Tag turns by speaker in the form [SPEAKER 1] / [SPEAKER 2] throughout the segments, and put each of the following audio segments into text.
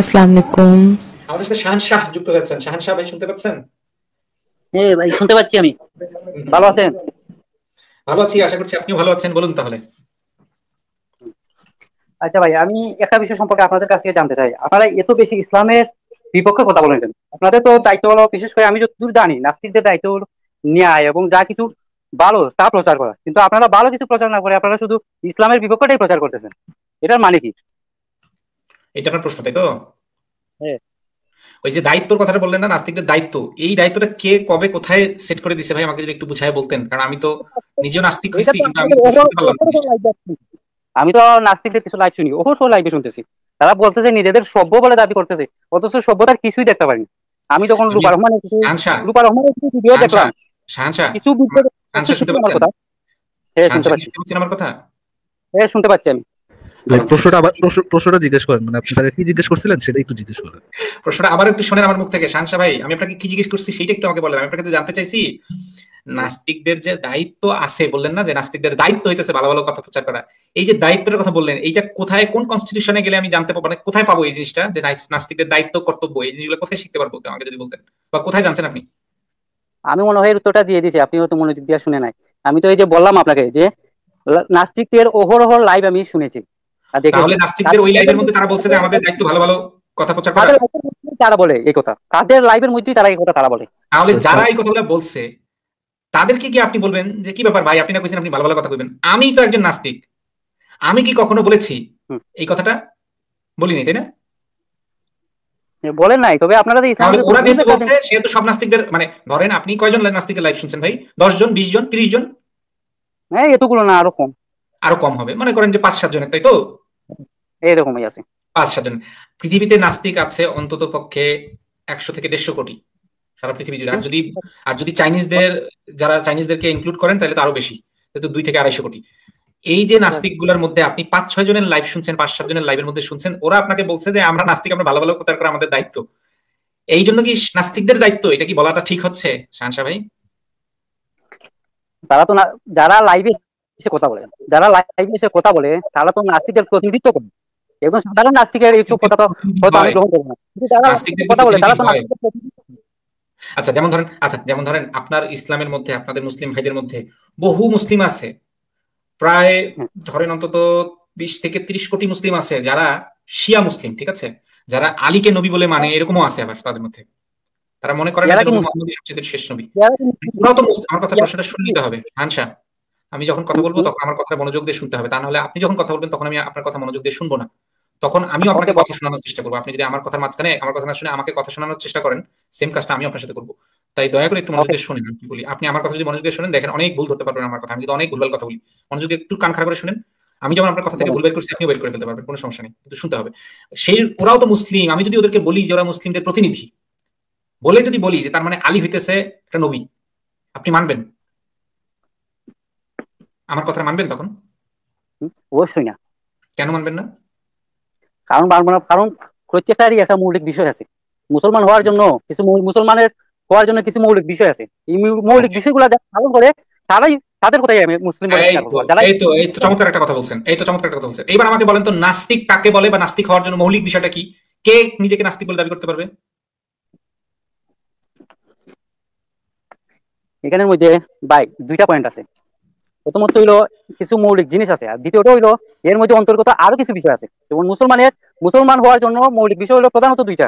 [SPEAKER 1] আমাদের
[SPEAKER 2] সাথে শাহান শাহ যুক্ত হয়েছেন শাহান শাহ ভাই শুনতে পাচ্ছেন হ্যাঁ ভাই শুনতে পাচ্ছি আমি ভালো আছেন ভালো আছি আশা করছি ভালো আছেন বলুন
[SPEAKER 1] তাহলে
[SPEAKER 3] আচ্ছা ভাই আমি একটা বিষয় সম্পর্কে আপনাদের কাছ থেকে জানতে চাই আপনারা এত বেশি ইসলামের বিপক্ষে কথা বলেন আপনাদের তো দায়িত্ব হলো বিশেষ করে আমি যতদূর জানি নাস্তিকদের দায়িত্ব হলো ন্যায় এবং যা কিছু ভালো তা প্রচার করা কিন্তু আপনারা ভালো কিছু প্রচার না করে আপনারা শুধু ইসলামের বিপক্ষটাই প্রচার করতেছেন এটার মানে কি
[SPEAKER 2] এটা আপনার প্রশ্ন তাই তো হ্যাঁ। ওই যে দায়িত্বর কথাটা বললেন না নাস্তিকদের দায়িত্ব এই দায়িত্বটা কে কবে কোথায় সেট করে দিছে ভাই আমাকে যদি একটু বুঝায় বলতেন কারণ আমি তো নিজেও নাস্তিক হয়েছি কিন্তু আমি
[SPEAKER 3] আমি তো নাস্তিকদের কিছু লাইভ শুনি ওহো সব লাইভে শুনতেছি তারা বলতেছে নিজেদের সভ্য বলে দাবি করতেছে অথচ সভ্যতার কিছুই দেখতে পারিনি আমি যখন রূপা রহমানের কিছু রূপা রহমানের
[SPEAKER 2] কিছু ভিডিও দেখলাম কিছু ভিডিও হ্যাঁ, কথা হ্যাঁ শুনতে পাচ্ছি হ্যাঁ শুনতে পাচ্ছি আমি
[SPEAKER 1] মানে আচ্ছা, আচ্ছা। প্রশ্নটা জিজ্ঞেস করেন মানে আপনি কি জিজ্ঞেস করছিলেন সেটা একটু জিজ্ঞেস করেন
[SPEAKER 2] প্রশ্নটা আবার একটু শোনেন আমার মুখ থেকে শানসা ভাই আমি আপনাকে কি জিজ্ঞেস করছি সেটা একটু আমাকে বলেন আমি আপনাকে জানতে চাইছি নাস্তিকদের যে দায়িত্ব আছে বললেন না যে নাস্তিকদের দায়িত্ব হইতেছে ভালো ভালো কথা প্রচার করা এই যে দায়িত্বের কথা বললেন এইটা কোথায় কোন কনস্টিটিউশনে গেলে আমি জানতে পারবো মানে কোথায় পাবো এই জিনিসটা যে নাস্তিকদের দায়িত্ব কর্তব্য এই জিনিসগুলো কোথায় শিখতে পারবো আমাকে যদি বলতেন বা কোথায় জানছেন আপনি
[SPEAKER 3] আমি মনে হয় উত্তরটা দিয়ে দিয়েছি আপনি হয়তো মনোযোগ দিয়ে শুনে নাই আমি তো এই যে বললাম আপনাকে যে নাস্তিকদের ওহর ওহর লাইভ আমি শুনেছি তারা বলে এই কথা তাদের লাইভের মধ্যেই তারা এই কথা তারা বলে
[SPEAKER 2] তাহলে আচ্ছা। যারা এই কথাগুলো বলছে তাদেরকে কি আপনি বলবেন যে কি ব্যাপার ভাই আপনি না কইছেন আপনি ভালো ভালো কথা কইবেন আমি তো একজন নাস্তিক আমি কি কখনো বলেছি এই কথাটা বলিনি তাই না
[SPEAKER 3] বলেন নাই তবে আপনারা ওরা যেহেতু বলছে
[SPEAKER 2] সেহেতু সব নাস্তিকদের মানে ধরেন আপনি কয়জন নাস্তিকের লাইভ শুনছেন ভাই দশ জন বিশ জন তিরিশ জন হ্যাঁ এতগুলো না আরো কম আরো কম হবে মনে করেন যে পাঁচ সাত জনের তাই তো এরকমই আছে আচ্ছা সাতজন পৃথিবীতে নাস্তিক আছে অন্তত পক্ষে একশো থেকে দেড়শো কোটি সারা পৃথিবী জুড়ে আর যদি আর যদি চাইনিজদের যারা চাইনিজদেরকে ইনক্লুড করেন তাহলে তারও বেশি তো দুই থেকে আড়াইশো কোটি এই যে আচ্ছা। নাস্তিকগুলোর মধ্যে আপনি পাঁচ ছয় জনের লাইভ শুনছেন পাঁচ সাত জনের লাইভের মধ্যে শুনছেন ওরা আপনাকে বলছে যে আমরা নাস্তিক আমরা ভালো ভালো প্রচার করা আমাদের দায়িত্ব এই জন্য কি নাস্তিকদের দায়িত্ব এটা কি বলাটা ঠিক হচ্ছে শাহানশা ভাই
[SPEAKER 3] তারা তো যারা লাইভে এসে কথা বলে যারা লাইভে এসে কথা বলে তারা তো নাস্তিকদের প্রতিনিধিত্ব করে একজন সাধারণ নাস্তিকের এই কথা তো হয়তো আমি গ্রহণ করবো না কিন্তু তারা কথা বলে তারা তো
[SPEAKER 2] আচ্ছা যেমন ধরেন আচ্ছা যেমন ধরেন আপনার ইসলামের মধ্যে আপনাদের মুসলিম ভাইদের মধ্যে বহু মুসলিম আছে প্রায় ধরেন অন্তত বিশ থেকে ত্রিশ কোটি মুসলিম আছে যারা শিয়া মুসলিম ঠিক আছে যারা আলীকে নবী বলে মানে এরকমও আছে আবার তাদের মধ্যে তারা মনে করেন শেষ নবী ওরাও তো আমার কথা প্রশ্নটা শুনে নিতে হবে হানসা আমি যখন কথা বলবো তখন আমার কথা মনোযোগ দিয়ে শুনতে হবে তা নাহলে আপনি যখন কথা বলবেন তখন আমি আপনার কথা মনোযোগ দিয়ে শুনবো না তখন আমি আপনাকে কথা শোনানোর চেষ্টা করবো আপনি যদি আমার কথার মাঝখানে আমার কথা না শুনে আমাকে কথা শোনানোর চেষ্টা করেন সেম কাজটা আমি আপনার সাথে করবো তাই দয়া করে একটু মনোযোগ শুনেন আমি বলি আপনি আমার কথা যদি মনোযোগ শুনেন দেখেন অনেক ভুল ধরতে পারবেন আমার কথা আমি অনেক ভুলভাল কথা বলি মনোযোগ একটু কান খারাপ করে শুনেন আমি যেমন আপনার কথা থেকে ভুল বের করছি আপনিও বের করে ফেলতে পারবেন কোনো সমস্যা নেই কিন্তু শুনতে হবে সেই ওরাও তো মুসলিম আমি যদি ওদেরকে বলি যে ওরা মুসলিমদের প্রতিনিধি বলে যদি বলি যে তার মানে আলী হইতেছে একটা নবী আপনি মানবেন আমার কথা মানবেন তখন অবশ্যই না কেন মানবেন না কারণ মানব কারণ
[SPEAKER 3] প্রত্যেকটারই একটা মৌলিক বিষয় আছে মুসলমান হওয়ার জন্য কিছু মুসলমানের হওয়ার জন্য কিছু মৌলিক বিষয় আছে এই মৌলিক আচ্ছা। বিষয়গুলো যারা পালন করে তারাই তাদের কথাই আমি মুসলিম এই তো এই তো
[SPEAKER 2] চমৎকার একটা কথা বলছেন এই তো চমৎকার একটা কথা বলছেন এইবার আমাকে বলেন তো নাস্তিক কাকে বলে বা নাস্তিক হওয়ার জন্য মৌলিক বিষয়টা কি কে নিজেকে নাস্তিক বলে দাবি করতে পারবে
[SPEAKER 3] এখানের মধ্যে বাই দুইটা পয়েন্ট আছে প্রথমত হইলো কিছু মৌলিক জিনিস আছে আর দ্বিতীয়টা হইলো এর মধ্যে অন্তর্গত আরো কিছু বিষয় আছে যেমন মুসলমানের মুসলমান হওয়ার জন্য মৌলিক বিষয় হলো প্রধানত দুইটা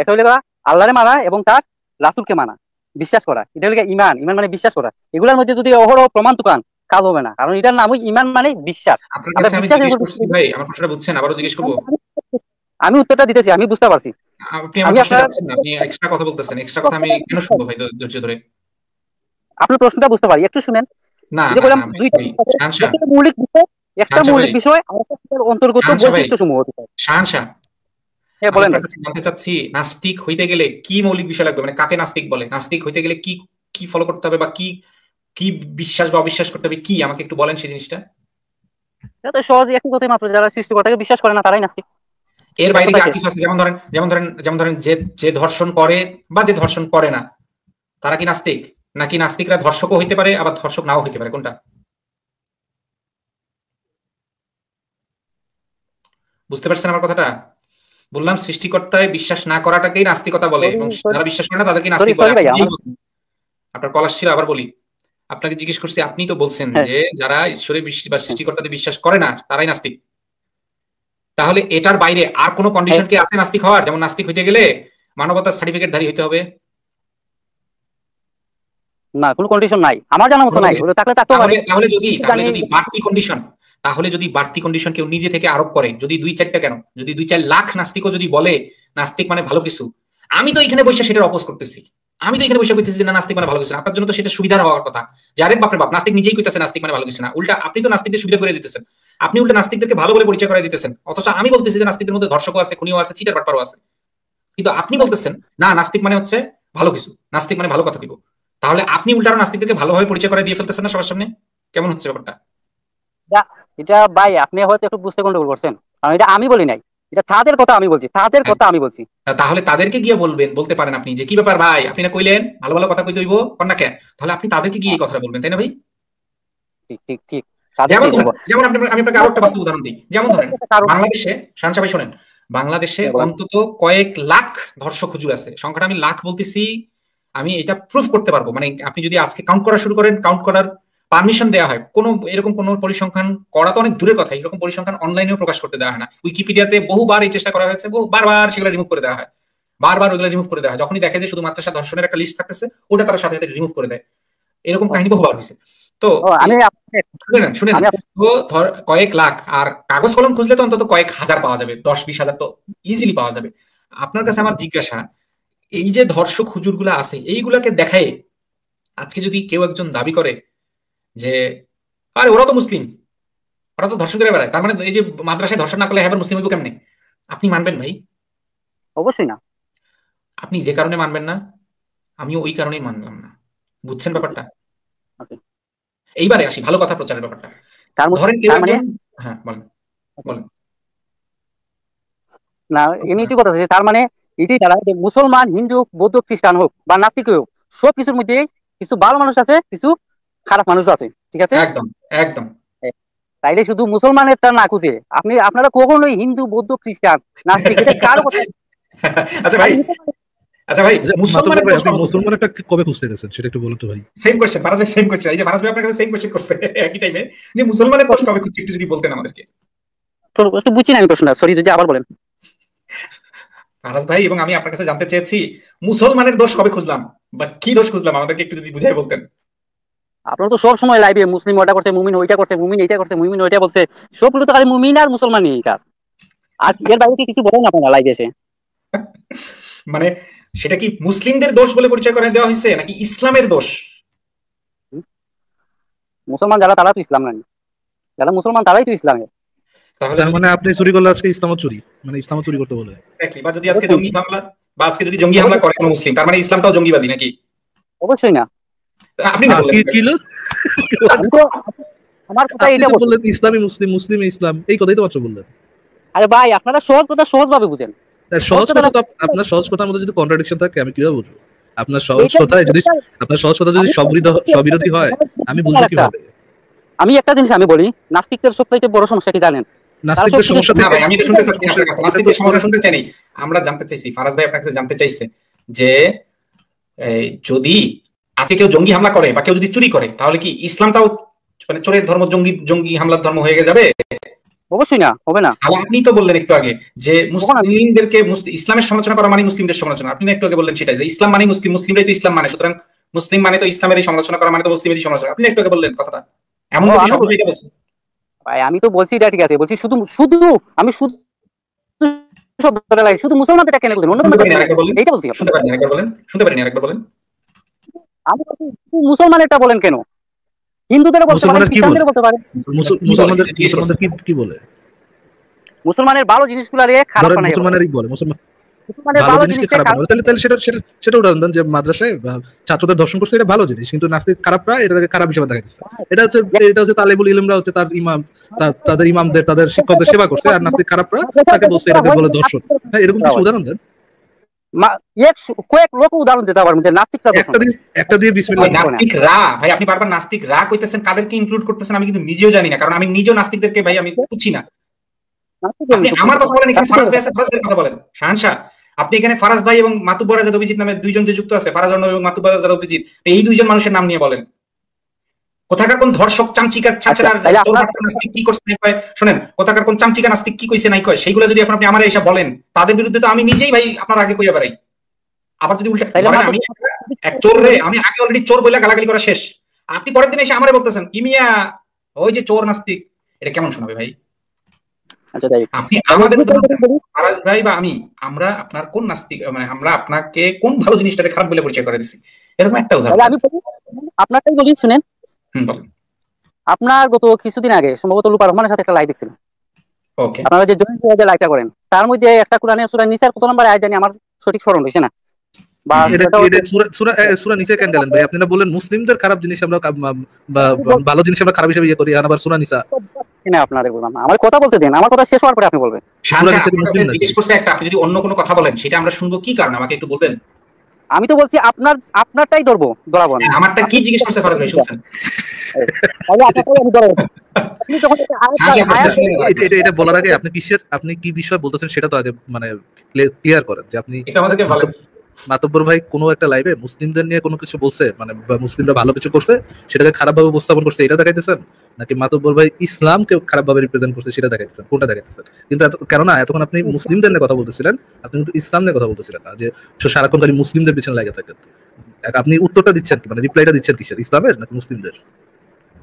[SPEAKER 3] একটা হইলো আল্লাহরে মানা এবং তার রাসুলকে মানা বিশ্বাস করা এটা হলো ইমান ইমান মানে বিশ্বাস করা এগুলোর মধ্যে যদি অহরহ প্রমাণ তুকান কাজ হবে না কারণ এটার নাম ইমান মানে বিশ্বাস আমি উত্তরটা দিতেছি আমি বুঝতে পারছি আপনি আপনার প্রশ্নটা বুঝতে পারি একটু শুনেন হ্যাঁ,
[SPEAKER 2] জানতে চাচ্ছি নাস্তিক হইতে গেলে কি মৌলিক বিষয় লাগবে মানে কাকে নাস্তিক বলে নাস্তিক হইতে গেলে কি কি ফলো করতে হবে বা কি কি বিশ্বাস বা অবিশ্বাস করতে হবে কি আমাকে একটু বলেন সেই জিনিসটা
[SPEAKER 3] তো সহজ একই কথা মাত্র যারা সৃষ্টিকর্তাকে বিশ্বাস করে না তারাই নাস্তিক
[SPEAKER 2] এর বাইরে আর কিছু আছে যেমন ধরেন যেমন ধরেন যেমন ধরেন যে যে ধর্ষণ করে বা যে ধর্ষণ করে না তারা কি নাস্তিক নাকি নাস্তিকরা ধর্ষকও হইতে পারে আবার ধর্ষক নাও হইতে পারে কোনটা বুঝতে পারছেন আমার কথাটা বললাম সৃষ্টিকর্তায় বিশ্বাস না করাটাকেই নাস্তিকতা বলে এবং যারা বিশ্বাস করে না তাদেরকে নাস্তিক বলে আপনার ছিল আবার বলি আপনাকে জিজ্ঞেস করছি আপনি তো বলছেন হ্যাঁ। যে যারা ঈশ্বরে বা হ্যাঁ। সৃষ্টিকর্তাতে বিশ্বাস করে না তারাই নাস্তিক তাহলে এটার বাইরে আর কোনো কন্ডিশন কি আছে নাস্তিক হওয়ার যেমন নাস্তিক হইতে গেলে মানবতার সার্টিফিকেট ধারী হইতে হবে
[SPEAKER 3] না কোনো কন্ডিশন নাই আমার মতো নাই তাহলে যদি তাহলে যদি
[SPEAKER 2] বাড়তি কন্ডিশন তাহলে যদি বাড়তি কন্ডিশন কেউ নিজে থেকে আরোপ করে যদি দুই চারটা কেন যদি দুই চার লাখ নাস্তিকও যদি বলে নাস্তিক মানে ভালো কিছু আমি তো এখানে বসে সেটা অপোজ করতেছি আমি তো এখানে বসে বলতেছি যে নাস্তিক মানে ভালো কিছু আপনার জন্য তো সেটা সুবিধা হওয়ার কথা যে আরে বাপরে বাপ নাস্তিক নিজেই কইতেছে নাস্তিক মানে ভালো কিছু না উল্টা আপনি তো নাস্তিকদের সুবিধা করে দিতেছেন আপনি উল্টা নাস্তিকদেরকে ভালো বলে পরিচয় করে দিতেছেন অথচ আমি বলতেছি যে নাস্তিকদের মধ্যে ধর্ষকও আছে খুনিও আছে চিটার বাটপারও আছে কিন্তু আপনি বলতেছেন না নাস্তিক মানে হচ্ছে ভালো কিছু নাস্তিক মানে ভালো কথা কইব তাহলে আপনি উল্টার নাস্তিকদেরকে ভালোভাবে পরিচয় করে দিয়ে ফেলতেছেন না সবার সামনে কেমন হচ্ছে ব্যাপারটা
[SPEAKER 3] এটা ভাই আপনি হয়তো একটু বুঝতে গন্ডগোল করছেন কারণ এটা আমি বলি নাই এটা তাদের কথা আমি বলছি তাদের
[SPEAKER 2] কথা আমি বলছি তাহলে তাদেরকে গিয়ে বলবেন বলতে পারেন আপনি যে কি ব্যাপার ভাই আপনি না কইলেন ভালো ভালো কথা কইতে হইব কন্যা কে তাহলে আপনি তাদেরকে গিয়ে এই হ্যাঁ। কথাটা বলবেন তাই না ভাই ঠিক ঠিক ঠিক যেমন যেমন আপনি আমি আপনাকে আরো একটা বাস্তব উদাহরণ দিই যেমন ধরেন বাংলাদেশে শানসা ভাই শুনেন বাংলাদেশে হ্যাঁ, অন্তত কয়েক লাখ ধর্ষক হুজুর আছে সংখ্যাটা আমি লাখ বলতেছি আমি এটা প্রুফ করতে পারবো মানে আপনি যদি আজকে কাউন্ট করা শুরু করেন কাউন্ট করার পারমিশন দেওয়া হয় কোনো এরকম কোনো পরিসংখ্যান করা তো অনেক দূরের কথা এরকম পরিসংখ্যান অনলাইনেও প্রকাশ করতে দেওয়া হয় না উইকিপিডিয়াতে বহুবার এই চেষ্টা করা হয়েছে বারবার সেগুলো রিমুভ করে দেওয়া হয় বারবার ওগুলো রিমুভ করে দেওয়া হয় যখনই দেখে যে শুধুমাত্র দর্শনের একটা লিস্ট থাকতেছে ওটা তারা সাথে সাথে রিমুভ করে দেয় এরকম কাহিনী বহুবার হয়েছে তো শুনে তো ধর কয়েক লাখ আর কাগজ কলম খুঁজলে তো অন্তত কয়েক হাজার পাওয়া যাবে দশ বিশ হাজার তো ইজিলি পাওয়া যাবে আপনার কাছে আমার জিজ্ঞাসা এই যে ধর্ষক হুজুরগুলো আছে এইগুলাকে দেখায় আজকে যদি কেউ একজন দাবি করে যে আরে ওরা তো মুসলিম ওরা তো ধর্ষণ করে বেড়ায় তার মানে এই যে মাদ্রাসায় ধর্ষণ না করলে হ্যাঁ মুসলিম হইব কেমনে আপনি মানবেন ভাই অবশ্যই না আপনি যে কারণে মানবেন না আমি ওই কারণেই মানলাম না বুঝছেন ব্যাপারটা এইবারে আসি ভালো কথা প্রচারের ব্যাপারটা ধরেন কেউ মানে- হ্যাঁ বলেন বলেন
[SPEAKER 3] না এমনি কথা তার মানে এটি তারা যে মুসলমান হিন্দু বৌদ্ধ খ্রিস্টান হোক বা নাস্তিক হোক সব কিছুর মধ্যে কিছু ভালো মানুষ আছে কিছু খারাপ মানুষ আছে ঠিক আছে একদম একদম তাইলে শুধু মুসলমানের তা না খুঁজে আপনি আপনারা কখনোই হিন্দু বৌদ্ধ খ্রিস্টান নাস্তিক
[SPEAKER 1] আচ্ছা ভাই আচ্ছা ভাই আচ্ছা, মুসলমানের কবে সেটা একটু বলুন তো ভাই
[SPEAKER 2] সেম কোশ্চেন ভাই সেম কোশ্চেন এই যে ভাই আপনার কাছে সেম কোশ্চেন একই টাইমে যে মুসলমানের প্রশ্ন কবে খুঁজছে একটু যদি বলতেন আমাদেরকে
[SPEAKER 3] একটু আমি প্রশ্নটা সরি যদি আবার বলেন
[SPEAKER 2] ফারাজ ভাই এবং আমি আপনার কাছে জানতে চেয়েছি মুসলমানের দোষ কবে খুঁজলাম বা কি দোষ খুঁজলাম আমাদেরকে একটু যদি বুঝাই বলতেন
[SPEAKER 3] আপনারা তো সব সময় লাইভে মুসলিম ওটা করছে মুমিন ওইটা করছে মুমিন এটা করছে মুমিন ওইটা বলছে সবগুলো তো খালি মুমিন আর মুসলমানই এই কাজ আর এর বাইরে কি কিছু বলেন আপনারা লাইভে এসে
[SPEAKER 2] মানে সেটা কি মুসলিমদের দোষ বলে পরিচয় করে দেওয়া হয়েছে নাকি ইসলামের দোষ
[SPEAKER 3] মুসলমান যারা তারা তো ইসলাম নানি যারা মুসলমান তারাই তো ইসলামের
[SPEAKER 1] তাহলে মানে আপনি চুরি করলে আজকে ইসলাম চুরি মানে ইসলাম চুরি করতে বলে
[SPEAKER 3] বা
[SPEAKER 2] যদি আজকে জঙ্গি হামলা বা আজকে যদি জঙ্গি হামলা করে কোনো মুসলিম তার মানে ইসলামটাও জঙ্গিবাদী নাকি
[SPEAKER 3] অবশ্যই না
[SPEAKER 1] আপনি না বললেন কি আমার কথা এটা বললেন মুসলিম মুসলিম ইসলাম এই কথাই তো মাত্র বললেন আরে ভাই আপনারা সহজ কথা সহজ ভাবে বুঝেন সহজ কথা আপনার সহজ কথার মধ্যে যদি কন্ট্রাডিকশন থাকে আমি কিভাবে বুঝবো আপনার সহজ যদি আপনার সহজ কথা যদি সবিরোধী হয় আমি বুঝবো কিভাবে আমি একটা জিনিস আমি বলি
[SPEAKER 3] নাস্তিকদের সত্যি বড় সমস্যা কি জানেন
[SPEAKER 2] আমরা জানতে চাইছি ফারাজ ভাই আপনার কাছে জানতে চাইছে যে যদি আজকে কেউ জঙ্গি হামলা করে বা কেউ যদি চুরি করে তাহলে কি ইসলামটাও মানে চোরের ধর্ম জঙ্গি জঙ্গি হামলার ধর্ম হয়ে যাবে অবশ্যই না হবে না আপনি তো বললেন একটু আগে যে মুসলিমদেরকে ইসলামের সমালোচনা করা মানে মুসলিমদের সমালোচনা আপনি একটু আগে বললেন সেটাই যে ইসলাম মানে মুসলিম মুসলিমরাই তো ইসলাম মানে সুতরাং মুসলিম মানে তো ইসলামেরই সমালোচনা করা মানে তো মুসলিমেরই সমালোচনা আপনি একটু আগে বললেন কথাটা এমন সব
[SPEAKER 3] ভাই আমি তো বলছি এটা ঠিক আছে বলছি শুধু শুধু আমি শুধু সব ধরে শুধু কেন বলছেন অন্য
[SPEAKER 2] বলছি শুনতে পারেন বলেন শুনতে পারেন বলেন
[SPEAKER 3] মুসলমান এটা বলেন কেন হিন্দুদের বলতে পারেন খ্রিস্টানদের বলতে পারেন
[SPEAKER 1] মুসলমানদের কি বলে
[SPEAKER 3] মুসলমানের ভালো জিনিসগুলো খারাপ মুসলমানেরই বলে মুসলমান মানে ভালো জিনিসকে
[SPEAKER 1] নাস্তিক খারাপরা এটাকে কাদেরকে
[SPEAKER 2] ইনক্লুড করতেছেন আমি কিন্তু নিজেও জানি না কারণ আমি নিজেও নাস্তিকদেরকে ভাই আমি বুঝছি না আমার কথা বলেন কথা বলেন আপনি এখানে ফারাজ ভাই এবং মাতুব্বর আজাদ অভিজিৎ নামে দুইজন যে যুক্ত আছে ফারাজ অর্ণব এবং মাতুব্বর আজাদ অভিজিৎ এই দুইজন মানুষের নাম নিয়ে বলেন কোথাকার কোন ধর্ষক চামচিকা ছাচার আচ্ছা, নাস্তিক কি করছে নাই শোনেন কোথাকার কোন চামচিকা নাস্তিক কি কইছে নাই কয় সেইগুলো যদি আপনি আমার এসে বলেন তাদের বিরুদ্ধে তো আমি নিজেই ভাই আপনার আগে কইয়া বেড়াই আবার যদি উল্টা আমি এক চোর রে আমি আগে অলরেডি চোর বলে গালাগালি করা শেষ আপনি পরের দিন এসে আমারে বলতেছেন কিমিয়া ওই যে চোর নাস্তিক এটা কেমন শোনাবে ভাই
[SPEAKER 1] আচ্ছা তাই আপনি আমাদের
[SPEAKER 2] ভাই বা আমি আমরা আপনার কোন নাস্তিক মানে আমরা আপনাকে কোন ভালো জিনিসটাকে খারাপ বলে পরিচয় করে দিছি এরকম একটা উদাহরণ আমি
[SPEAKER 3] বলি শুনেন আপনার গত কিছুদিন আগে সম্ভবত রহমানের সাথে একটা লাইভ ওকে আপনারা যে জয়েন্ট লাইভটা করেন তার মধ্যে একটা কোরআনের সূরা নিসার কত নম্বর আয়াত জানি আমার সঠিক স্মরণ হইছে না
[SPEAKER 1] ভাই আপনারা বলেন মুসলিমদের খারাপ জিনিস আমরা ভালো জিনিস আমরা খারাপ হিসেবে ইয়ে করি আবার সুরা নিসা
[SPEAKER 3] আপনি
[SPEAKER 2] কি আমি তো বলছি আপনার আপনারটাই ধরবো ধরাবো হ্যাঁ, আমারটা কি জিজ্ঞেস করছে
[SPEAKER 1] আপনি কি বিষয় বলতেছেন সেটা তো আগে মানে ক্লিয়ার করেন যে আপনি মাতব্বর ভাই কোনো একটা লাইভে মুসলিমদের নিয়ে কোনো কিছু বলছে মানে মুসলিমরা ভালো কিছু করছে সেটাকে খারাপভাবে উপস্থাপন করছে এটা দেখাইতেছেন নাকি মাতব্বর ভাই ইসলামকে খারাপভাবে রিপ্রেজেন্ট করছে সেটা দেখাইতেছেন কোনটা দেখাইতেছেন কিন্তু কেননা এতক্ষণ আপনি মুসলিমদের নিয়ে কথা বলতেছিলেন আপনি কিন্তু ইসলাম নিয়ে কথা বলতেছিলেন না যে সারাক্ষণ খালি মুসলিমদের পিছনে লাগে থাকেন আপনি উত্তরটা দিচ্ছেন কি মানে রিপ্লাইটা দিচ্ছেন কিসের ইসলামের নাকি মুসলিমদের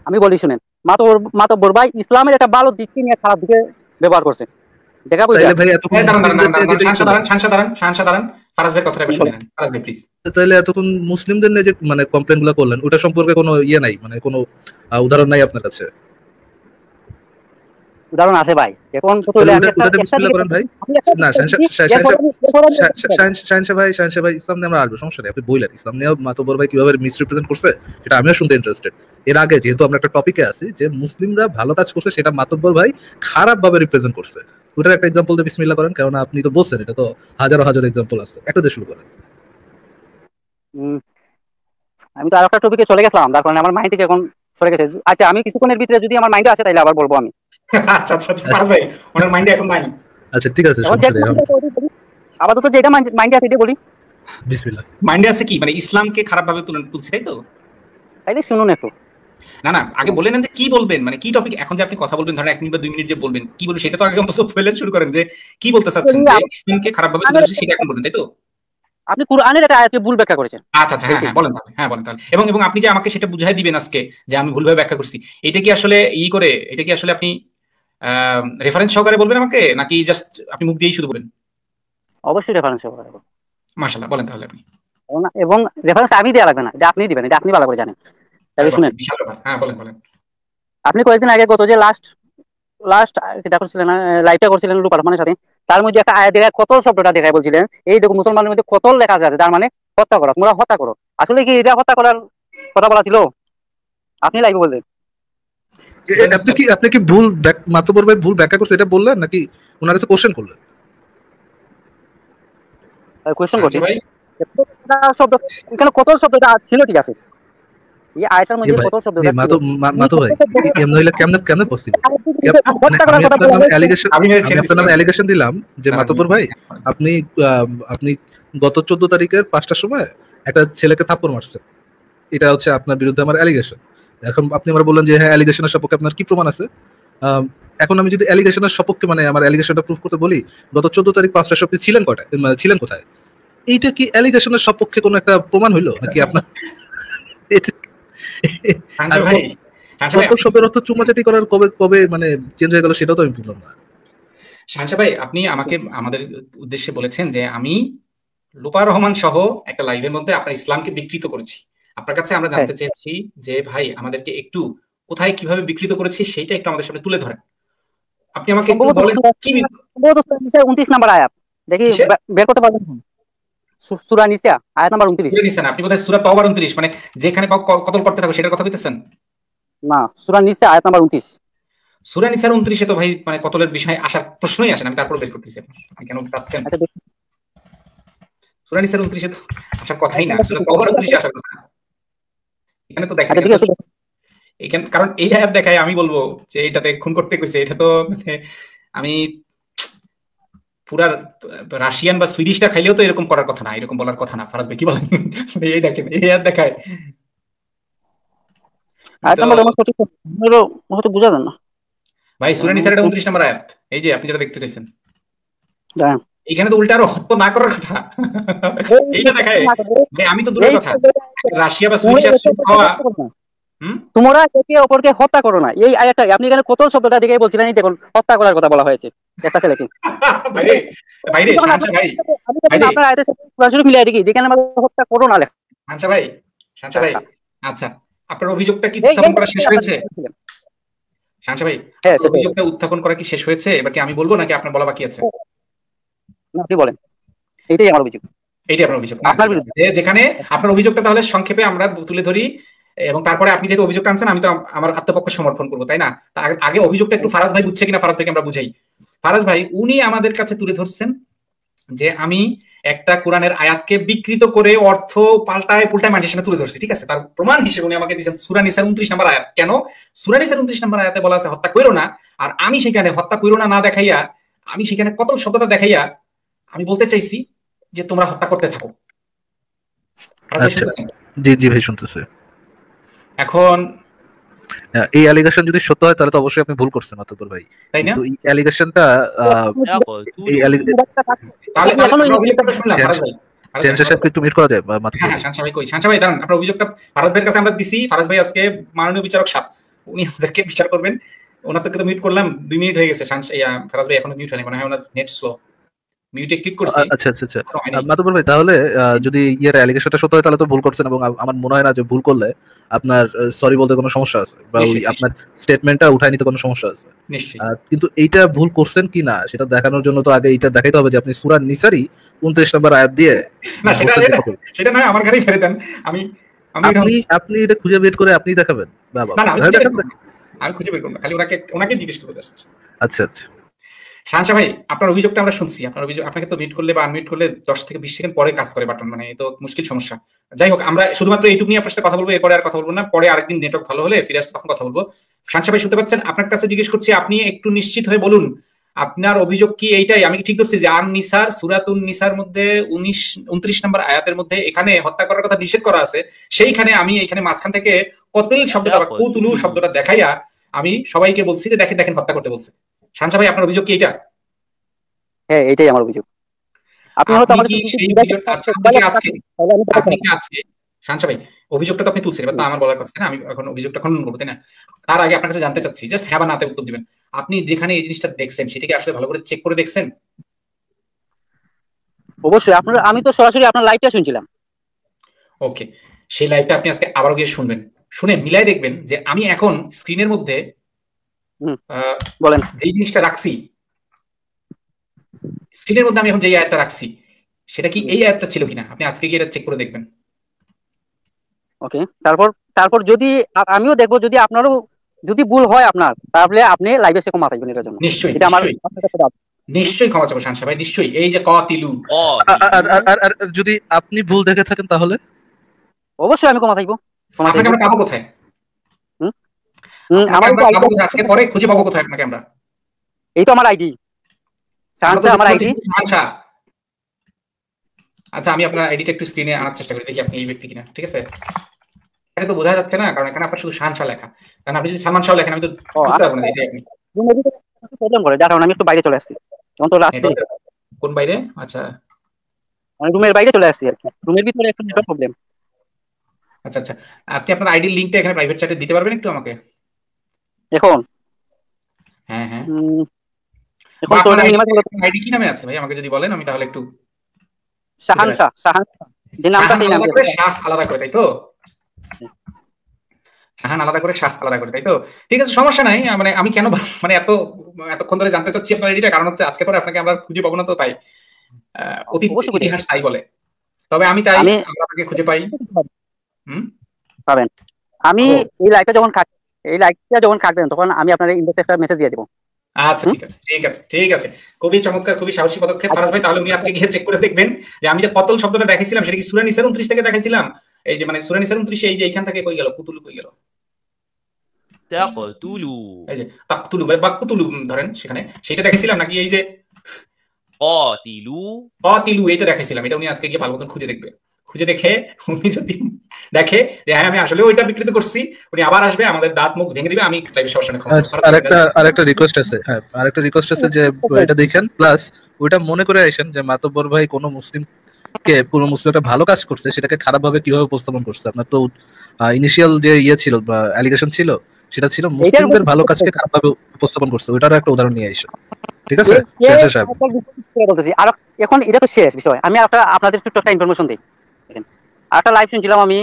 [SPEAKER 1] আমি বলি শুনেন মাতব্বর মাতব্বর ভাই ইসলামের
[SPEAKER 3] একটা ভালো দিক নিয়ে খারাপ দিকে ব্যবহার করছে দেখা বুঝলে ভাই
[SPEAKER 1] এত তাহলে এতক্ষণ মুসলিমদের নিয়ে যে মানে করলেন ওটা সম্পর্কে কোনো ইয়ে নাই মানে কোনো উদাহরণ নাই আপনার কাছে সমস্যা নেই ভাই কিভাবে মিসরিপ্রেজেন্ট করছে আমিও শুনতে ইন্টারেস্টেড এর আগে যেহেতু আমরা একটা টপিকে আছি যে মুসলিমরা ভালো কাজ করছে সেটা মাতব্বর ভাই খারাপ ভাবে রিপ্রেজেন্ট করছে ওটার একটা এক্সাম্পল দিয়ে বিসমিল্লাহ করেন কারণ আপনি তো বলছেন এটা তো হাজারো হাজার এক্সাম্পল আছে একটা দিয়ে শুরু করেন
[SPEAKER 3] আমি তো আর একটা টপিকে চলে গেছিলাম তার কারণে আমার মাইন্ড থেকে এখন সরে গেছে আচ্ছা আমি কিছুক্ষণের ভিতরে যদি আমার মাইন্ডে আসে তাহলে আবার বলবো আমি
[SPEAKER 1] আচ্ছা আচ্ছা আচ্ছা ভাই ওনার মাইন্ডে এখন নাই আচ্ছা ঠিক আছে
[SPEAKER 3] আপাতত যেটা মাইন্ডে আছে এটা বলি
[SPEAKER 1] বিসমিল্লাহ
[SPEAKER 2] মাইন্ডে আছে কি মানে ইসলামকে খারাপভাবে তুলন তুলছে তো তাইলে শুনুন একটু না না আগে বলে নেন যে কি বলবেন মানে কি টপিক এখন যে আপনি কথা বলবেন ধরেন এক মিনিট বা দুই মিনিট যে বলবেন কি বলবেন সেটা তো আগে অন্তত ফেলে শুরু করেন যে কি বলতে চাচ্ছেন যে ইসলামকে খারাপভাবে সেটা এখন বলবেন তাই তো
[SPEAKER 3] আপনি কোরআনের একটা আয়াতকে ভুল ব্যাখ্যা করেছেন
[SPEAKER 2] আচ্ছা আচ্ছা হ্যাঁ, হ্যাঁ বলেন তাহলে হ্যাঁ বলেন তাহলে এবং এবং আপনি যে আমাকে সেটা বুঝাই দিবেন আজকে যে আমি ভুলভাবে ব্যাখ্যা করছি এটা কি আসলে ই করে এটা কি আসলে আপনি রেফারেন্স সহকারে বলবেন আমাকে নাকি জাস্ট আপনি মুখ দিয়েই শুধু বলেন অবশ্যই রেফারেন্স সহকারে বলবেন মাশাআল্লাহ বলেন তাহলে আপনি
[SPEAKER 3] এবং রেফারেন্স আমি দেওয়া লাগবে না এটা আপনি দিবেন এটা আপনি ভালো করে জানেন
[SPEAKER 2] তাহলে হ্যাঁ, শুনেন হ্যাঁ,
[SPEAKER 3] আপনি কয়েকদিন আগে গত যে লাস্ট লাস্ট এটা করছিলেন লাইভটা করছিলেন রূপা মানের সাথে তার মধ্যে একটা আয়া দেখায় কতল শব্দটা দেখায় বলছিলেন এই দেখো মুসলমানের মধ্যে কতল লেখা আছে তার মানে হত্যা করো তোমরা হত্যা করো আসলে কি এটা হত্যা করার
[SPEAKER 1] কথা বলা ছিল আপনি লাইভে বললেন আপনি কি আপনি কি ভুল মাতবর ভাই ভুল ব্যাখ্যা করছে এটা বললেন নাকি ওনার কাছে কোশ্চেন করলেন
[SPEAKER 3] কোশ্চেন করছি শব্দ এখানে কতল শব্দটা ছিল ঠিক আছে আপনার কি
[SPEAKER 1] প্রমাণ আছে এখন আমি যদি অ্যালিগেশনের সপক্ষে মানে আমার অ্যালিগেশনটা প্রুফ করতে বলি গত চোদ্দ তারিখ পাঁচটা সপ্তাহে ছিলেন কটা মানে ছিলেন কোথায় এইটা কি অ্যালিগেশনের সপক্ষে কোন একটা প্রমাণ হইলো নাকি আপনার শব্দের অর্থ চুমাচাটি করার কবে কবে মানে চেঞ্জ হয়ে গেল সেটাও তো আমি বুঝলাম না
[SPEAKER 2] শাহানশা ভাই আপনি আমাকে আচ্ছা। আমাদের উদ্দেশ্যে বলেছেন যে আমি লোপা রহমান সহ একটা লাইভের মধ্যে আপনার ইসলামকে বিকৃত করেছি আপনার কাছে আমরা জানতে হ্যাঁ। চেয়েছি যে ভাই আমাদেরকে একটু কোথায় কিভাবে বিকৃত করেছি সেটা একটু আমাদের সামনে তুলে ধরেন
[SPEAKER 3] আপনি আমাকে একটু বলেন কি 29 নম্বর আয়াত দেখি বের করতে পারবেন সুরা নিসা আয়াত নাম্বার 29 নিসা
[SPEAKER 2] আপনি কোথায় সুরা তওবার 29 মানে যেখানে কতল করতে থাকো সেটার কথা কইতেছেন না সুরা নিসা আয়াত নাম্বার 29 সূরা নিসার 29 এ তো ভাই মানে কতলের বিষয় আসার প্রশ্নই আসে না আমি তারপর বের করতেছি আপনি কেন চাচ্ছেন আচ্ছা, সূরা নিসার 29 এ তো আসার কথাই না সূরা তওবার 29 এ আসার কথা এখানে তো দেখা আচ্ছা, এখানে কারণ এই আয়াত দেখায় আমি বলবো যে এটাতে খুন করতে কইছে এটা তো মানে আমি পুরা রাশিয়ান বা সুইডিশটা খাইলেও তো এরকম করার কথা না এরকম বলার কথা না ফারাজ ভাই কি বলেন এই দেখেন এই আর দেখায় না ভাই নম্বর আয়াত এই যে আপনি যেটা দেখতে চাইছেন
[SPEAKER 3] এখানে তো উল্টো আরো হত্য
[SPEAKER 2] না করার কথা এইটা দেখায় আমি তো দূরের কথা রাশিয়া বা সুইডিশ খাওয়া
[SPEAKER 3] তোমরা একে অপরকে হত্যা করো না এই আয়াতটা আপনি এখানে কত শব্দটা দেখে বলছিলেন এই দেখুন হত্যা করার কথা বলা হয়েছে আপনার সরাসরি যেখানে হত্যা করো না
[SPEAKER 2] আচ্ছা ভাই আচ্ছা ভাই আচ্ছা আপনার অভিযোগটা কি উত্থাপন করা শেষ হয়েছে ভাই হ্যাঁ, অভিযোগটা উত্থাপন করা কি শেষ হয়েছে এবার কি আমি বলবো নাকি আপনার বলা বাকি আছে না আপনি বলেন এটাই আমার অভিযোগ এটাই আপনার অভিযোগ আপনার আচ্ছা, বিরুদ্ধে যেখানে আপনার অভিযোগটা তাহলে সংক্ষেপে আমরা তুলে ধরি এবং তারপরে আপনি যেহেতু অভিযোগটা আনছেন আমি তো আমার আত্মপক্ষ সমর্পণ করবো তাই না আগে অভিযোগটা একটু হ্যাঁ। ফারাজ ভাই বুঝছে কিনা ফারাজ ভাইকে আমরা বুঝাই ফারাজ ভাই উনি আমাদের কাছে তুলে ধরছেন যে আমি একটা কোরআনের আয়াতকে বিকৃত করে অর্থ পাল্টায় পুলটায় মানুষের সামনে তুলে ধরছি ঠিক আছে তার প্রমাণ হিসেবে উনি আমাকে দিয়েছেন সুরানিসার উনত্রিশ নম্বর আয়াত কেন সুরানিসার উনত্রিশ নম্বর আয়াতে বলা আছে হত্যা করো না আর আমি সেখানে হত্যা করো না না দেখাইয়া আমি সেখানে কত শব্দটা দেখাইয়া আমি বলতে চাইছি যে তোমরা হত্যা করতে থাকো
[SPEAKER 1] আচ্ছা। জি জি ভাই শুনতেছে এখন এই অ্যালিগেশন যদি সত্য হয় তাহলে তো অবশ্যই আপনি ভুল করছেন অতঃপর ভাই কিন্তু এই অ্যালিগেশনটা এই হ্যাঁ, হ্যাঁ, করা যায় হ্যাঁ,
[SPEAKER 2] ভাই কই ভাই দাঁড়ান আপনার অভিযোগটা কাছে আমরা দিছি ফারাজ ভাই আজকে মাননীয় বিচারক সাহেব উনি আমাদেরকে বিচার করবেন ওনাদেরকে তো মিউট করলাম দুই মিনিট হয়ে গেছে ফারাজ ভাই এখনো মিউট হয়নি মানে ওনার নেট স্লো মিউটে ক্লিক করছি
[SPEAKER 1] আচ্ছা আচ্ছা আচ্ছা মাতুবুল ভাই তাহলে যদি অ্যালিগেশনটা সত্য হয় তাহলে তো ভুল করছেন এবং আমার মনে হয় না যে ভুল করলে আপনার সরি বলতে কোনো সমস্যা আছে বা ওই আপনার স্টেটমেন্টটা উঠায় নিতে কোনো সমস্যা আছে কিন্তু এইটা ভুল করছেন কি না সেটা দেখানোর জন্য তো আগে দেখাইতে হবে যে আপনি সূরা নিসারি 29 নম্বর আয়াত দিয়ে না সেটা সেটা না আমার দেন আমি আপনি আপনি এটা খুঁজে বের করে আপনি দেখাবেন বাবা হ্যাঁ,
[SPEAKER 2] আমি খুঁজে বের করব খালি ওনাকে ওনাকে জিজ্ঞেস করতে আচ্ছা আচ্ছা শাহানশা ভাই আপনার অভিযোগটা আমরা শুনছি আপনার অভিযোগ আপনাকে তো মিট করলে বা আনমিট করলে দশ থেকে বিশ সেকেন্ড পরে কাজ করে বাটন মানে এই তো মুশকিল সমস্যা যাই হোক আমরা শুধুমাত্র এইটুকু নিয়ে আপনার সাথে কথা বলবো এরপরে আর কথা বলবো না পরে আরেকদিন নেটওয়ার্ক ভালো হলে ফিরে আসতে তখন কথা বলবো শাহানশা ভাই শুনতে পাচ্ছেন আপনার কাছে জিজ্ঞেস করছি আপনি একটু নিশ্চিত হয়ে বলুন আপনার অভিযোগ কি এইটাই আমি ঠিক ধরছি যে আর নিসার সুরাতুন নিসার মধ্যে উনিশ উনত্রিশ নম্বর আয়াতের মধ্যে এখানে হত্যা করার কথা নিষেধ করা আছে সেইখানে আমি এখানে মাঝখান থেকে কতল শব্দটা কৌতুলু শব্দটা দেখাইয়া আমি সবাইকে বলছি যে দেখেন দেখেন হত্যা করতে বলছে ভাই আপনার অভিযোগ কি এটা
[SPEAKER 3] হ্যাঁ এটাই আমার অভিযোগ
[SPEAKER 2] আপনি হয়তো আমার ভাই অভিযোগটা তো আপনি তুলছেন এবার তো আমার বলার কথা না আমি এখন অভিযোগটা করবো তাই না তার আগে আপনার কাছে জানতে চাচ্ছি জাস্ট হ্যাঁ বা নাতে উত্তর দিবেন আপনি যেখানে এই জিনিসটা দেখছেন সেটাকে আসলে ভালো করে চেক করে দেখছেন
[SPEAKER 3] অবশ্যই আপনার আমি তো সরাসরি আপনার লাইভটা শুনছিলাম
[SPEAKER 2] ওকে সেই লাইভটা আপনি আজকে আবারও গিয়ে শুনবেন শুনে মিলাই দেখবেন যে আমি এখন স্ক্রিনের মধ্যে বলেন এই জিনিসটা রাখছি স্ক্রিনের মধ্যে আমি এখন যে আয়াতটা রাখছি সেটা কি এই আয়াতটা ছিল কিনা আপনি আজকে গিয়ে চেক করে দেখবেন ওকে
[SPEAKER 3] তারপর তারপর যদি আমিও দেখব যদি আপনারও যদি ভুল হয় আপনার তাহলে আপনি লাইভে সে ক্ষমা
[SPEAKER 2] চাইবেন এটার জন্য নিশ্চয়ই এটা আমার নিশ্চয়ই ক্ষমা চাইবো শানসা ভাই নিশ্চয়ই এই যে ক তিলু
[SPEAKER 1] আর যদি আপনি ভুল দেখে থাকেন তাহলে
[SPEAKER 2] অবশ্যই আমি ক্ষমা চাইবো
[SPEAKER 1] আপনাকে আমরা পাবো কোথায়
[SPEAKER 3] আজকে পরে খুঁজে পাবো কোথায় আপনাকে
[SPEAKER 1] আমরা
[SPEAKER 2] এই তো আমার আইডি আমার আইডি আচ্ছা আমি আপনার আইডিটা একটু স্ক্রিনে আনার চেষ্টা করি দেখি আপনি এই ব্যক্তি কিনা ঠিক আছে এটা তো বোঝা যাচ্ছে না কারণ এখানে আপনার শুধু শাহানশা লেখা কারণ আপনি যদি সালমান শাহ লেখেন আমি তো বুঝতে পারবো না
[SPEAKER 3] আচ্ছা। আপনি একটু বাইরে চলে
[SPEAKER 2] কোন বাইরে আচ্ছা
[SPEAKER 3] মানে রুমের বাইরে চলে আর কি রুমের প্রবলেম আচ্ছা।, আচ্ছা আচ্ছা
[SPEAKER 2] আপনি আপনার আইডি লিংকটা এখানে প্রাইভেট চ্যাটে দিতে পারবেন একটু আমাকে এখন হ্যাঁ হ্যাঁ এখন আইডি মানে কি নামে আছে ভাই আমাকে যদি বলেন আমি তাহলে একটু যে নামটা সেই নাম শাহ আলাদা করে তাই তো আলাদা করে শাহ আলাদা করে তাই তো ঠিক আছে সমস্যা নাই মানে আমি কেন মানে এত এতক্ষণ ধরে জানতে চাচ্ছি আপনার কারণ হচ্ছে আজকে পরে আপনাকে আমরা খুঁজে পাবো না তো তাই অতি ইতিহাস তাই বলে তবে আমি চাই আমরা আপনাকে খুঁজে পাই হুম পাবেন
[SPEAKER 3] আমি এই যখন কাটি এই লাইকটা যখন কাটবেন তখন আমি আপনাদের ইনবক্সে একটা মেসেজ দিয়ে দেবো
[SPEAKER 2] আচ্ছা ঠিক আছে ঠিক আছে ঠিক আছে খুবই চমৎকার খুবই সাহসী পদক্ষেপ ফারাজ ভাই তাহলে উনি আজকে গিয়ে চেক করে দেখবেন যে আমি যে কতল শব্দটা দেখাইছিলাম সেটা কি সুরানি স্যার উনত্রিশ থেকে দেখাইছিলাম এই যে মানে সুরানি স্যার এই যে এখান থেকে কই গেল কুতুলু কই গেল তাকতুলু এই যে তাকতুলু বা বাকতুলু ধরেন সেখানে সেটা দেখাইছিলাম নাকি এই যে অতিলু অতিলু এটা দেখাইছিলাম এটা উনি আজকে গিয়ে ভালো মতন খুঁজে দেখবে খুঁজে দেখে উনি যদি দেখে যে হ্যাঁ আমি আসলে ওইটা বিকৃত করছি উনি আবার আসবে আমাদের দাঁত মুখ ভেঙে দিবে আমি আচ্ছা, আরেকটা
[SPEAKER 1] আরেকটা রিকোয়েস্ট আছে হ্যাঁ আরেকটা রিকোয়েস্ট আছে যে এটা দেখেন প্লাস ওইটা মনে করে আসেন যে মাতব্বর ভাই কোন মুসলিম কে পুরো মুসলিমটা ভালো কাজ করছে সেটাকে খারাপ ভাবে কিভাবে উপস্থাপন করছে আপনার তো ইনিশিয়াল যে ইয়ে ছিল বা অ্যালিগেশন ছিল সেটা ছিল মুসলিমদের ভালো কাজকে খারাপ ভাবে উপস্থাপন করছে ওইটার একটা উদাহরণ নিয়ে আসেন ঠিক আছে
[SPEAKER 3] সাহেব এখন এটা তো শেষ বিষয় আমি আপনাদের ছোট্ট একটা ইনফরমেশন দিই আরেকটা লাইভ শুনছিলাম আমি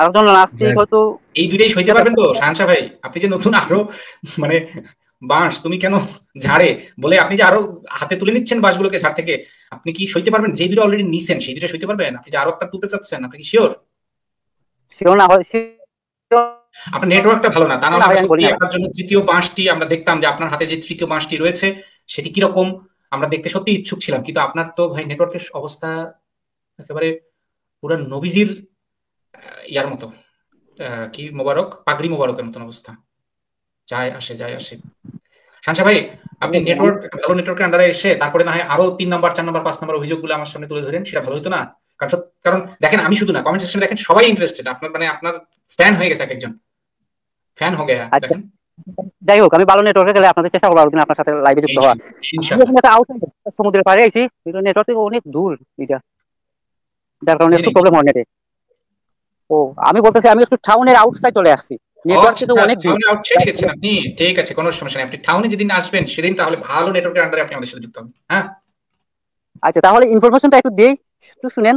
[SPEAKER 2] আরেকজন নাস্তিক হয়তো
[SPEAKER 3] এই দুটোই সইতে পারবেন তো সাহানশা ভাই
[SPEAKER 2] আপনি যে নতুন আরো মানে বাঁশ তুমি কেন ঝাড়ে বলে আপনি যে আরো হাতে তুলে নিচ্ছেন বাঁশগুলোকে ঝাড় থেকে আপনি কি সইতে পারবেন যে দুটো অলরেডি নিছেন সেই দুটো সইতে পারবেন আপনি যে আরো একটা তুলতে চাচ্ছেন আপনি কি শিওর শিওর না হয় আপনার নেটওয়ার্কটা ভালো না তা না আপনার জন্য তৃতীয় বাঁশটি আমরা দেখতাম যে আপনার হাতে যে তৃতীয় বাঁশটি রয়েছে সেটি কিরকম আমরা দেখতে সত্যি ইচ্ছুক ছিলাম কিন্তু আপনার তো ভাই নেটওয়ার্কের অবস্থা একেবারে পুরা নবীজির ইয়ার মতো কি মোবারক পাগড়ি মোবারকের মতন অবস্থা যায় আসে যায় আসে শানসা ভাই আপনি নেটওয়ার্ক ভালো নেটওয়ার্কের আন্ডারে এসে তারপরে না হয় আরো তিন নাম্বার চার নাম্বার পাঁচ নাম্বার অভিযোগগুলো আমার সামনে তুলে ধরেন সেটা ভালো হতো না কারণ কারণ দেখেন আমি শুধু না কমেন্ট সেকশনে দেখেন সবাই ইন্টারেস্টেড আপনার মানে আপনার ফ্যান হয়ে গেছে একজন ফ্যান হয়ে গেছে আচ্ছা। দেখেন যাই
[SPEAKER 3] হোক আমি ভালো নেটওয়ার্কে গেলে আপনাদের চেষ্টা করবো আরো আপনার সাথে লাইভে যুক্ত হওয়া সমুদ্রের পাড়ে আইছি নেটওয়ার্ক থেকে অনেক দূর এটা যার কারণে একটু প্রবলেম হয় ও আমি বলতেছি আমি একটু টাউনের আউটসাইড চলে আসছি নেটওয়ার্ক আচ্ছা, অনেক
[SPEAKER 2] আপনি ঠিক আছে কোনো সমস্যা নেই আপনি টাউনে যেদিন আসবেন সেদিন তাহলে ভালো নেটওয়ার্কের আন্ডারে আপনি আমাদের সাথে যুক্ত হবেন হ্যাঁ
[SPEAKER 3] আচ্ছা তাহলে ইনফরমেশনটা একটু একটু শুনেন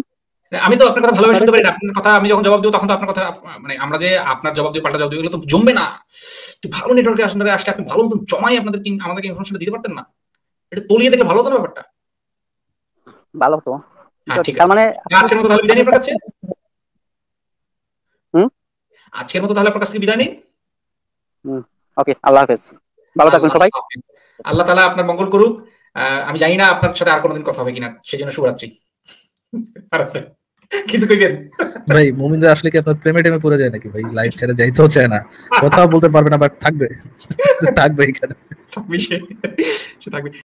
[SPEAKER 2] আমি তো আপনার কথা ভালোভাবে শুনতে পারি আপনার কথা আমি যখন জবাব দিব তখন তো আপনার কথা মানে আমরা যে আপনার জবাব দিয়ে পাল্টা জবাব দিই এগুলো তো জমবে না ভালো নেটওয়ার্কে আসলে আসলে আপনি ভালো মতন জমাই আপনাদের আমাদেরকে ইনফরমেশনটা দিতে পারতেন না এটা তলিয়ে দেখলে ভালো হতো না ব্যাপারটা
[SPEAKER 3] ভালো তো মানে
[SPEAKER 2] আজকের মতো তাহলে আপনার বিদায়
[SPEAKER 3] ওকে আল্লাহ হাফেজ
[SPEAKER 2] ভালো থাকুন সবাই আল্লাহ আপনার মঙ্গল করুক আমি জানি না আপনার সাথে আর কোনোদিন কথা হবে কিনা সেজন্য শুভরাত্রি
[SPEAKER 1] কিছু ভাই মুমিন আসলে কি আপনার প্রেমে টেমে পড়ে যায় নাকি ভাই লাইফ ছেড়ে যাইতেও চায় না কথা বলতে পারবে না বাট থাকবে থাকবে এখানে থাকবে